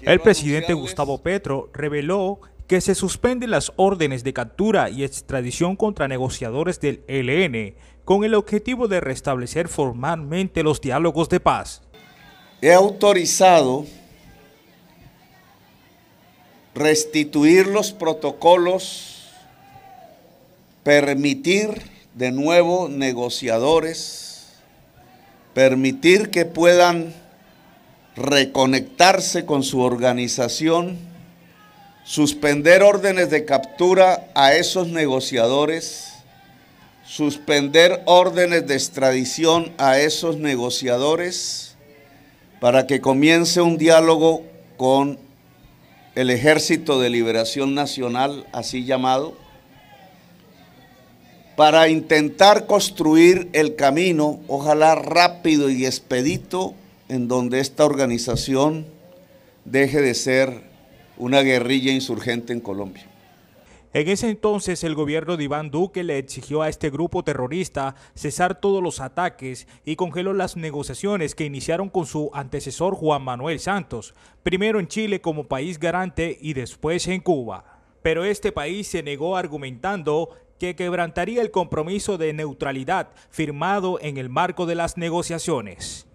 El presidente Gustavo Petro reveló que se suspenden las órdenes de captura y extradición contra negociadores del ELN con el objetivo de restablecer formalmente los diálogos de paz. He autorizado restituir los protocolos, permitir de nuevo negociadores, permitir que puedan reconectarse con su organización, suspender órdenes de captura a esos negociadores, suspender órdenes de extradición a esos negociadores para que comience un diálogo con el Ejército de Liberación Nacional, así llamado, para intentar construir el camino, ojalá rápido y expedito, en donde esta organización deje de ser una guerrilla insurgente en Colombia. En ese entonces el gobierno de Iván Duque le exigió a este grupo terrorista cesar todos los ataques y congeló las negociaciones que iniciaron con su antecesor Juan Manuel Santos, primero en Chile como país garante y después en Cuba. Pero este país se negó argumentando que quebrantaría el compromiso de neutralidad firmado en el marco de las negociaciones.